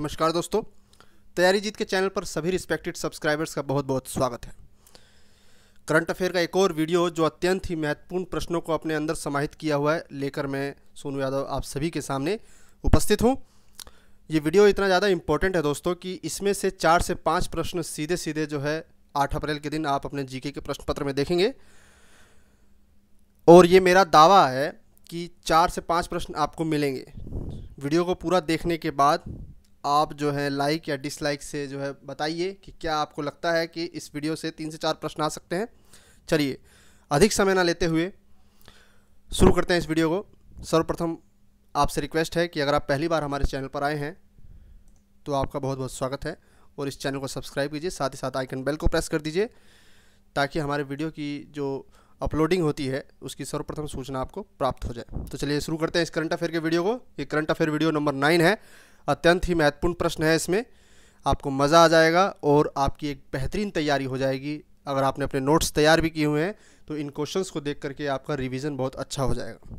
नमस्कार दोस्तों तैयारी जीत के चैनल पर सभी रिस्पेक्टेड सब्सक्राइबर्स का बहुत बहुत स्वागत है करंट अफेयर का एक और वीडियो जो अत्यंत ही महत्वपूर्ण प्रश्नों को अपने अंदर समाहित किया हुआ है लेकर मैं सोनू यादव आप सभी के सामने उपस्थित हूँ ये वीडियो इतना ज़्यादा इम्पोर्टेंट है दोस्तों कि इसमें से चार से पाँच प्रश्न सीधे सीधे जो है आठ अप्रैल के दिन आप अपने जी के प्रश्न पत्र में देखेंगे और ये मेरा दावा है कि चार से पाँच प्रश्न आपको मिलेंगे वीडियो को पूरा देखने के बाद आप जो है लाइक या डिसलाइक से जो है बताइए कि क्या आपको लगता है कि इस वीडियो से तीन से चार प्रश्न आ सकते हैं चलिए अधिक समय ना लेते हुए शुरू करते हैं इस वीडियो को सर्वप्रथम आपसे रिक्वेस्ट है कि अगर आप पहली बार हमारे चैनल पर आए हैं तो आपका बहुत बहुत स्वागत है और इस चैनल को सब्सक्राइब कीजिए साथ ही साथ आइकन बेल को प्रेस कर दीजिए ताकि हमारे वीडियो की जो अपलोडिंग होती है उसकी सर्वप्रथम सूचना आपको प्राप्त हो जाए तो चलिए शुरू करते हैं इस करंट अफेयर के वीडियो को ये current affair video number nine है अत्यंत ही महत्वपूर्ण प्रश्न है इसमें आपको मज़ा आ जाएगा और आपकी एक बेहतरीन तैयारी हो जाएगी अगर आपने अपने नोट्स तैयार भी किए हुए हैं तो इन क्वेश्चंस को देख करके आपका रिवीजन बहुत अच्छा हो जाएगा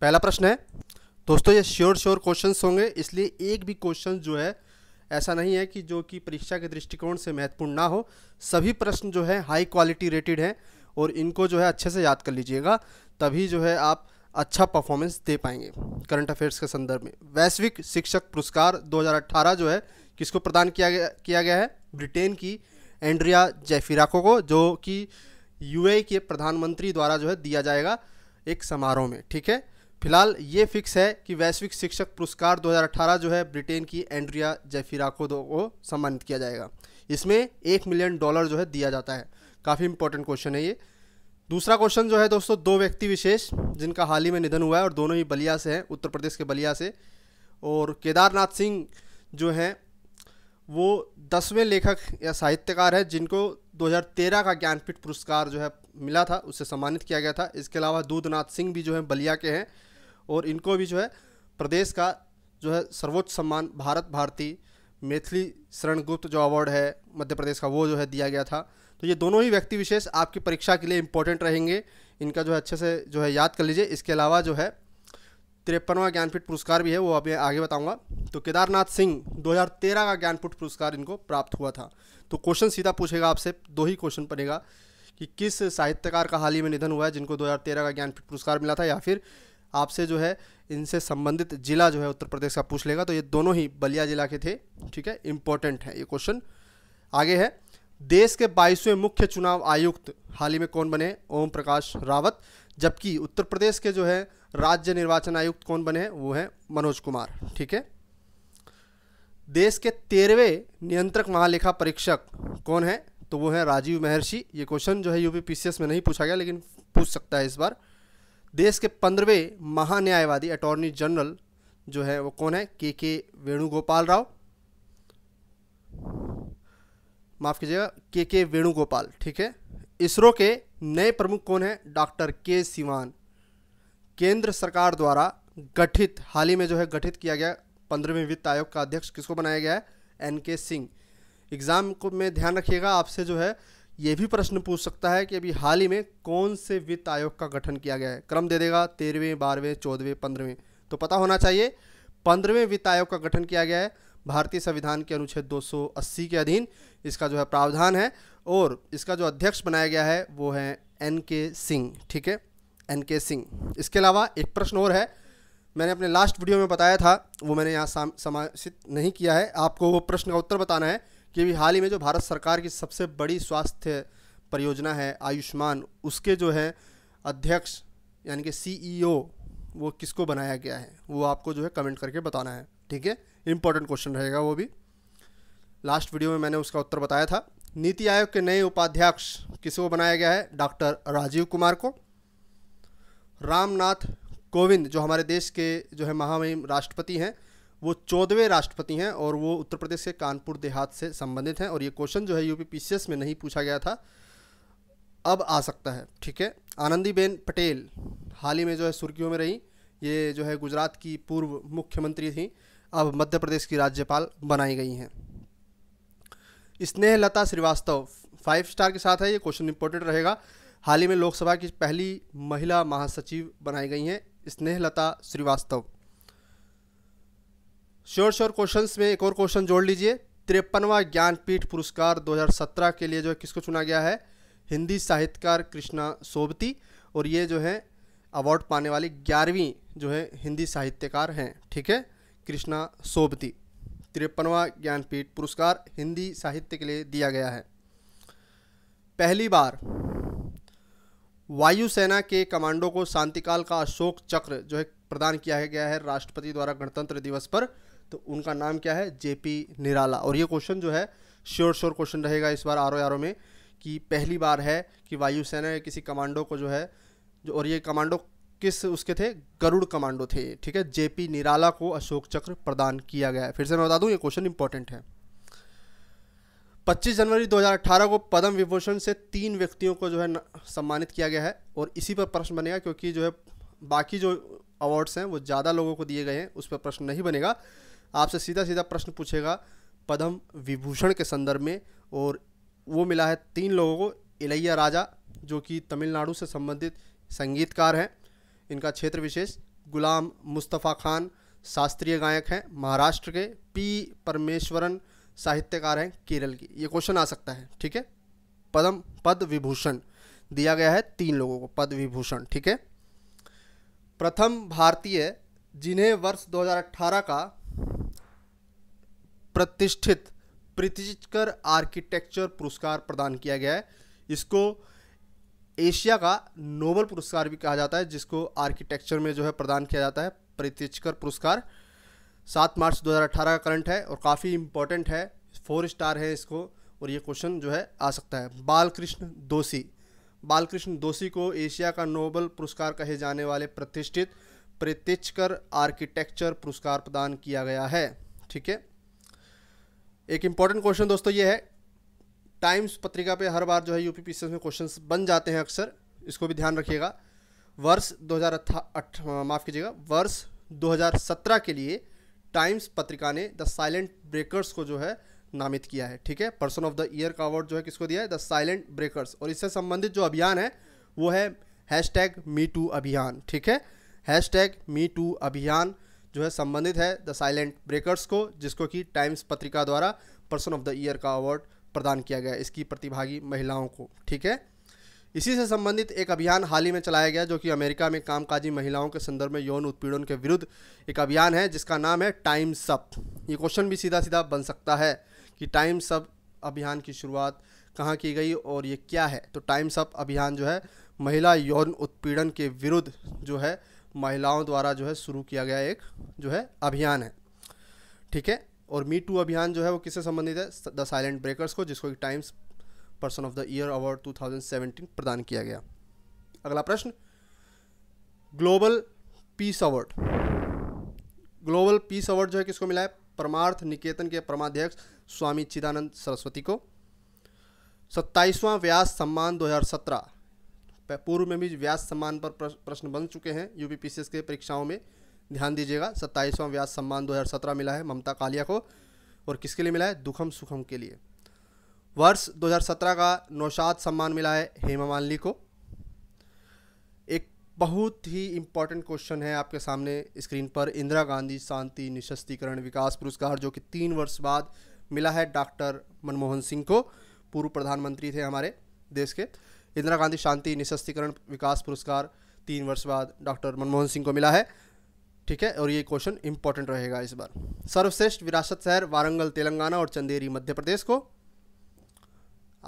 पहला प्रश्न है दोस्तों ये श्योर श्योर क्वेश्चंस होंगे इसलिए एक भी क्वेश्चन जो है ऐसा नहीं है कि जो कि परीक्षा के दृष्टिकोण से महत्वपूर्ण ना हो सभी प्रश्न जो है हाई क्वालिटी रेटेड हैं और इनको जो है अच्छे से याद कर लीजिएगा तभी जो है आप अच्छा परफॉर्मेंस दे पाएंगे करंट अफेयर्स के संदर्भ में वैश्विक शिक्षक पुरस्कार 2018 जो है किसको प्रदान किया गया किया गया है ब्रिटेन की एंड्रिया जेफिराको को जो कि यू के प्रधानमंत्री द्वारा जो है दिया जाएगा एक समारोह में ठीक है फिलहाल ये फिक्स है कि वैश्विक शिक्षक पुरस्कार 2018 जो है ब्रिटेन की एंड्रिया जेफिराको को सम्मानित किया जाएगा इसमें एक मिलियन डॉलर जो है दिया जाता है काफ़ी इंपॉर्टेंट क्वेश्चन है ये दूसरा क्वेश्चन जो है दोस्तों दो व्यक्ति विशेष जिनका हाल ही में निधन हुआ है और दोनों ही बलिया से हैं उत्तर प्रदेश के बलिया से और केदारनाथ सिंह जो हैं वो दसवें लेखक या साहित्यकार है जिनको 2013 का ज्ञानपीठ पुरस्कार जो है मिला था उससे सम्मानित किया गया था इसके अलावा दूधनाथ सिंह भी जो है बलिया के हैं और इनको भी जो है प्रदेश का जो है सर्वोच्च सम्मान भारत भारती मैथिली शरणगुप्त जो अवार्ड है मध्य प्रदेश का वो जो है दिया गया था तो ये दोनों ही व्यक्ति विशेष आपकी परीक्षा के लिए इम्पोर्टेंट रहेंगे इनका जो है अच्छे से जो है याद कर लीजिए इसके अलावा जो है तिरपनवा ज्ञानपीठ पुरस्कार भी है वो अभी आगे बताऊंगा तो केदारनाथ सिंह 2013 का ज्ञानपीठ पुरस्कार इनको प्राप्त हुआ था तो क्वेश्चन सीधा पूछेगा आपसे दो ही क्वेश्चन पड़ेगा कि किस साहित्यकार का हाल ही में निधन हुआ है जिनको 2013 का ज्ञानपीठ पुरस्कार मिला था या फिर आपसे जो है इनसे संबंधित जिला जो है उत्तर प्रदेश का पूछ लेगा तो ये दोनों ही बलिया जिला के थे ठीक है इंपॉर्टेंट है ये क्वेश्चन आगे है देश के बाईसवें मुख्य चुनाव आयुक्त हाल ही में कौन बने ओम प्रकाश रावत जबकि उत्तर प्रदेश के जो है राज्य निर्वाचन आयुक्त कौन बने हैं वो हैं मनोज कुमार ठीक है देश के तेरहवें नियंत्रक महालेखा परीक्षक कौन है तो वो है राजीव महर्षि ये क्वेश्चन जो है यूपी पीसीएस में नहीं पूछा गया लेकिन पूछ सकता है इस बार देश के पंद्रहवें महान्यायवादी अटॉर्नी जनरल जो है वो कौन है के के वेणुगोपाल राव माफ़ कीजिएगा के के वेणुगोपाल ठीक है इसरो के नए प्रमुख कौन है डॉक्टर के सिवान केंद्र सरकार द्वारा गठित हाल ही में जो है गठित किया गया पंद्रहवें वित्त आयोग का अध्यक्ष किसको बनाया गया है एन के सिंह एग्ज़ाम को में ध्यान रखिएगा आपसे जो है ये भी प्रश्न पूछ सकता है कि अभी हाल ही में कौन से वित्त आयोग का गठन किया गया है क्रम दे देगा तेरहवें बारहवें चौदहवें पंद्रहवें तो पता होना चाहिए पंद्रहवें वित्त आयोग का गठन किया गया है भारतीय संविधान के अनुच्छेद 280 के अधीन इसका जो है प्रावधान है और इसका जो अध्यक्ष बनाया गया है वो है एन के सिंह ठीक है एन के सिंह इसके अलावा एक प्रश्न और है मैंने अपने लास्ट वीडियो में बताया था वो मैंने यहाँ समाचित नहीं किया है आपको वो प्रश्न का उत्तर बताना है कि अभी हाल ही में जो भारत सरकार की सबसे बड़ी स्वास्थ्य परियोजना है आयुष्मान उसके जो है अध्यक्ष यानी कि सीईओ e वो किसको बनाया गया है वो आपको जो है कमेंट करके बताना है ठीक है इंपॉर्टेंट क्वेश्चन रहेगा वो भी लास्ट वीडियो में मैंने उसका उत्तर बताया था नीति आयोग के नए उपाध्यक्ष किसको बनाया गया है डॉक्टर राजीव कुमार को रामनाथ कोविंद जो हमारे देश के जो है महामहिम राष्ट्रपति हैं वो चौदहवें राष्ट्रपति हैं और वो उत्तर प्रदेश के कानपुर देहात से संबंधित हैं और ये क्वेश्चन जो है यूपी पीसीएस में नहीं पूछा गया था अब आ सकता है ठीक है आनंदीबेन पटेल हाल ही में जो है सुर्खियों में रही ये जो है गुजरात की पूर्व मुख्यमंत्री थी अब मध्य प्रदेश की राज्यपाल बनाई गई हैं स्नेह लता श्रीवास्तव फाइव स्टार के साथ है ये क्वेश्चन इंपॉर्टेंट रहेगा हाल ही में लोकसभा की पहली महिला महासचिव बनाई गई हैं Snehlata Srivastava sure sure questions में एक और क्वेश्चन जोड़ लीजिए तिरपनवा ज्ञानपीठ पुरस्कार 2017 के लिए जो है किसको चुना गया है हिंदी साहित्यकार कृष्णा सोबती और ये जो है अवार्ड पाने वाली ग्यारहवीं जो है हिंदी साहित्यकार हैं ठीक है कृष्णा सोबती तिरपनवा ज्ञानपीठ पुरस्कार हिंदी साहित्य के लिए दिया गया है पहली बार वायुसेना के कमांडो को शांतिकाल का अशोक चक्र जो है प्रदान किया गया है राष्ट्रपति द्वारा गणतंत्र दिवस पर तो उनका नाम क्या है जेपी निराला और ये क्वेश्चन जो है श्योर श्योर क्वेश्चन रहेगा इस बार आर ओ में कि पहली बार है कि वायुसेना के किसी कमांडो को जो है जो और ये कमांडो किस उसके थे गरुड़ कमांडो थे ठीक है जेपी निराला को अशोक चक्र प्रदान किया गया है फिर से मैं बता दूं ये क्वेश्चन इंपॉर्टेंट है 25 जनवरी 2018 को पद्म विभूषण से तीन व्यक्तियों को जो है सम्मानित किया गया है और इसी पर प्रश्न बनेगा क्योंकि जो है बाकी जो अवार्ड्स हैं वो ज़्यादा लोगों को दिए गए हैं उस पर प्रश्न नहीं बनेगा आपसे सीधा सीधा प्रश्न पूछेगा पद्म विभूषण के संदर्भ में और वो मिला है तीन लोगों को इलैया राजा जो कि तमिलनाडु से संबंधित संगीतकार हैं इनका क्षेत्र विशेष गुलाम मुस्तफ़ा खान शास्त्रीय गायक हैं महाराष्ट्र के पी परमेश्वरन साहित्यकार हैं केरल की ये क्वेश्चन आ सकता है ठीक है पदम पद विभूषण दिया गया है तीन लोगों को पद विभूषण ठीक है प्रथम भारतीय जिन्हें वर्ष 2018 का प्रतिष्ठित प्रतिष्ठकर आर्किटेक्चर पुरस्कार प्रदान किया गया है इसको एशिया का नोबल पुरस्कार भी कहा जाता है जिसको आर्किटेक्चर में जो है प्रदान किया जाता है प्रतिचकर पुरस्कार सात मार्च 2018 का करंट है और काफ़ी इम्पोर्टेंट है फोर स्टार है इसको और ये क्वेश्चन जो है आ सकता है बालकृष्ण दोषी बालकृष्ण दोषी को एशिया का नोबल पुरस्कार कहे जाने वाले प्रतिष्ठित प्रतिचकर आर्किटेक्चर पुरस्कार प्रदान किया गया है ठीक है एक इम्पॉर्टेंट क्वेश्चन दोस्तों ये है टाइम्स पत्रिका पे हर बार जो है यूपी पीसीएस में क्वेश्चंस बन जाते हैं अक्सर इसको भी ध्यान रखिएगा वर्ष दो माफ़ कीजिएगा वर्ष 2017 के लिए टाइम्स पत्रिका ने द साइलेंट ब्रेकर्स को जो है नामित किया है ठीक है पर्सन ऑफ द ईयर का अवार्ड जो है किसको दिया है द साइलेंट ब्रेकर्स और इससे संबंधित जो अभियान है वो है हैश टैग मी टू अभियान ठीक है हैश टैग मी टू अभियान जो है संबंधित है द साइलेंट ब्रेकर्स को जिसको कि टाइम्स पत्रिका द्वारा पर्सन ऑफ द ईयर का अवार्ड प्रदान किया गया इसकी प्रतिभागी महिलाओं को ठीक है इसी से संबंधित एक अभियान हाल ही में चलाया गया जो कि अमेरिका में कामकाजी महिलाओं के संदर्भ में यौन उत्पीड़न के विरुद्ध एक अभियान है जिसका नाम है टाइम्स अप ये क्वेश्चन भी सीधा सीधा बन सकता है कि टाइम्स अप अभियान की शुरुआत कहाँ की गई और ये क्या है तो टाइम्स अप अभियान जो है महिला यौन उत्पीड़न के विरुद्ध जो है महिलाओं द्वारा जो है शुरू किया गया एक जो है अभियान है ठीक है और मी टू अभियान जो है वो किससे संबंधित है द साइलेंट ब्रेकर्स को जिसको एक Times person of the year award 2017 प्रदान किया गया अगला प्रश्न global peace award global peace award जो है किसको मिला है परमार्थ निकेतन के परमाध्यक्ष स्वामी चिदानंद सरस्वती को सत्ताईसवां व्यास सम्मान 2017 पूर्व में भी व्यास सम्मान पर प्रश्न बन चुके हैं यूपीपीसीएस के परीक्षाओं में ध्यान दीजिएगा सत्ताईसवां व्यास सम्मान 2017 मिला है ममता कालिया को और किसके लिए मिला है दुखम सुखम के लिए वर्ष 2017 का नौशाद सम्मान मिला है हेमा मालिनी को एक बहुत ही इम्पॉर्टेंट क्वेश्चन है आपके सामने स्क्रीन पर इंदिरा गांधी शांति निशस्तीकरण विकास पुरस्कार जो कि तीन वर्ष बाद मिला है डॉक्टर मनमोहन सिंह को पूर्व प्रधानमंत्री थे हमारे देश के इंदिरा गांधी शांति निशस्तीकरण विकास पुरस्कार तीन वर्ष बाद डॉक्टर मनमोहन सिंह को मिला है ठीक है और ये क्वेश्चन इंपॉर्टेंट रहेगा इस बार सर्वश्रेष्ठ विरासत शहर वारंगल तेलंगाना और चंदेरी मध्य प्रदेश को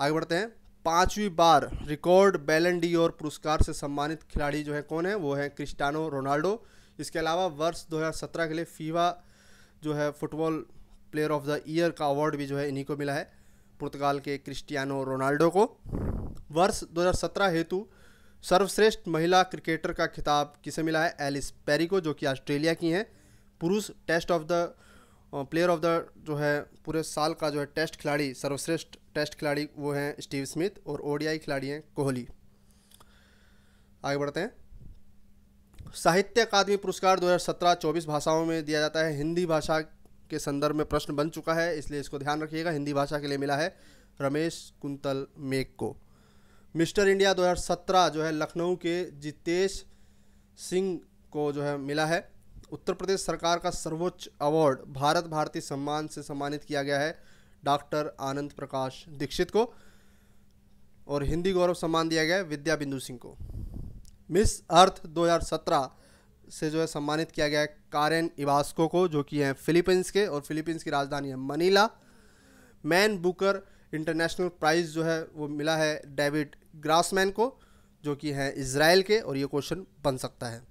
आगे बढ़ते हैं पांचवी बार रिकॉर्ड बैलेंडी और पुरस्कार से सम्मानित खिलाड़ी जो है कौन है वो है क्रिस्टानो रोनाल्डो इसके अलावा वर्ष 2017 के लिए फीवा जो है football player of the year का अवार्ड भी जो है इन्हीं को मिला है पुर्तगाल के क्रिस्टियानो रोनाल्डो को वर्ष 2017 हेतु सर्वश्रेष्ठ महिला क्रिकेटर का खिताब किसे मिला है एलिस पेरी को जो कि ऑस्ट्रेलिया की हैं पुरुष test of the player of the जो है पूरे साल का जो है टेस्ट खिलाड़ी सर्वश्रेष्ठ टेस्ट खिलाड़ी वो हैं स्टीव स्मिथ और ओडीआई खिलाड़ी हैं कोहली आगे बढ़ते हैं साहित्य अकादमी पुरस्कार 2017-24 भाषाओं में दिया जाता है हिंदी भाषा के संदर्भ में प्रश्न बन चुका है इसलिए इसको ध्यान रखिएगा हिंदी भाषा के लिए मिला है रमेश कुंतल मेघ को मिस्टर इंडिया 2017 जो है लखनऊ के जितेश सिंह को जो है मिला है उत्तर प्रदेश सरकार का सर्वोच्च अवार्ड भारत भारती सम्मान से सम्मानित किया गया है डॉक्टर आनंद प्रकाश दीक्षित को और हिंदी गौरव सम्मान दिया गया है विद्या बिंदु सिंह को मिस अर्थ 2017 से जो है सम्मानित किया गया है कारेन इवास्को को जो कि हैं फिलीपींस के और फिलीपींस की राजधानी है Manila man Booker international prize जो है वो मिला है डेविड ग्रासमैन को जो कि हैं इसराइल के और ये क्वेश्चन बन सकता है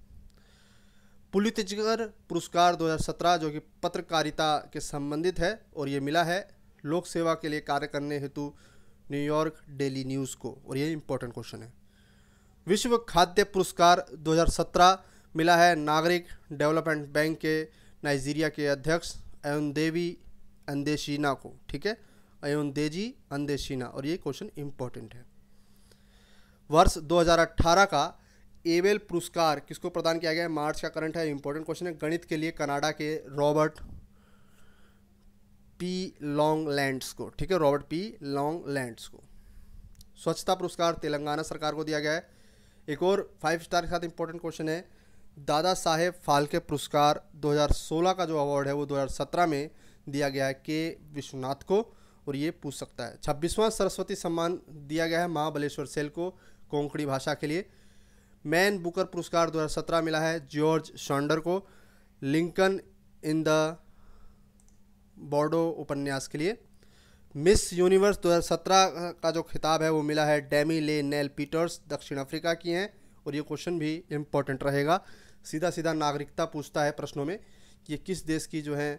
पुलितजगर पुरस्कार 2017 जो कि पत्रकारिता के संबंधित है और ये मिला है लोक सेवा के लिए कार्य करने हेतु न्यूयॉर्क डेली न्यूज़ को और ये इम्पोर्टेंट क्वेश्चन है विश्व खाद्य पुरस्कार 2017 मिला है नागरिक डेवलपमेंट बैंक के नाइजीरिया के अध्यक्ष एन देवी अंदेशीना को ठीक है अयोन्देजी अंदेशीना और ये क्वेश्चन इंपॉर्टेंट है वर्ष 2018 का एवेल पुरस्कार किसको प्रदान किया गया है मार्च का करंट है इंपॉर्टेंट क्वेश्चन है गणित के लिए कनाडा के रॉबर्ट पी लॉन्ग लैंड्स को ठीक है रॉबर्ट पी लॉन्ग लैंड्स को स्वच्छता पुरस्कार तेलंगाना सरकार को दिया गया है एक और फाइव स्टार के साथ इंपॉर्टेंट क्वेश्चन है दादा साहेब फाल्के पुरस्कार 2016 का जो अवार्ड है वो 2017 में दिया गया है के विश्वनाथ को और ये पूछ सकता है छब्बीसवां सरस्वती सम्मान दिया गया है महाबलेश्वर सेल को कोंकणी भाषा के लिए मैन बुकर पुरस्कार 2017 मिला है जॉर्ज शॉन्डर को लिंकन इन द बॉर्डो उपन्यास के लिए मिस यूनिवर्स 2017 का जो खिताब है वो मिला है डेमी ले नेल पीटर्स दक्षिण अफ्रीका की हैं और ये क्वेश्चन भी इम्पोर्टेंट रहेगा सीधा सीधा नागरिकता पूछता है प्रश्नों में कि ये किस देश की जो है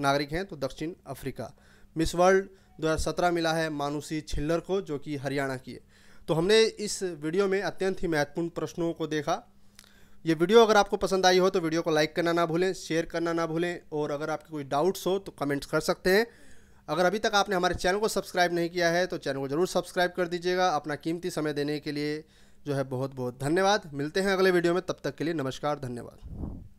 नागरिक हैं तो दक्षिण अफ्रीका मिस वर्ल्ड 2017 मिला है मानुषी छिल्लर को जो कि हरियाणा की है तो हमने इस वीडियो में अत्यंत ही महत्वपूर्ण प्रश्नों को देखा ये वीडियो अगर आपको पसंद आई हो तो वीडियो को लाइक करना ना भूलें शेयर करना ना भूलें और अगर आपके कोई डाउट्स हो तो कमेंट्स कर सकते हैं अगर अभी तक आपने हमारे चैनल को सब्सक्राइब नहीं किया है तो चैनल को ज़रूर सब्सक्राइब कर दीजिएगा अपना कीमती समय देने के लिए जो है बहुत बहुत धन्यवाद मिलते हैं अगले वीडियो में तब तक के लिए नमस्कार धन्यवाद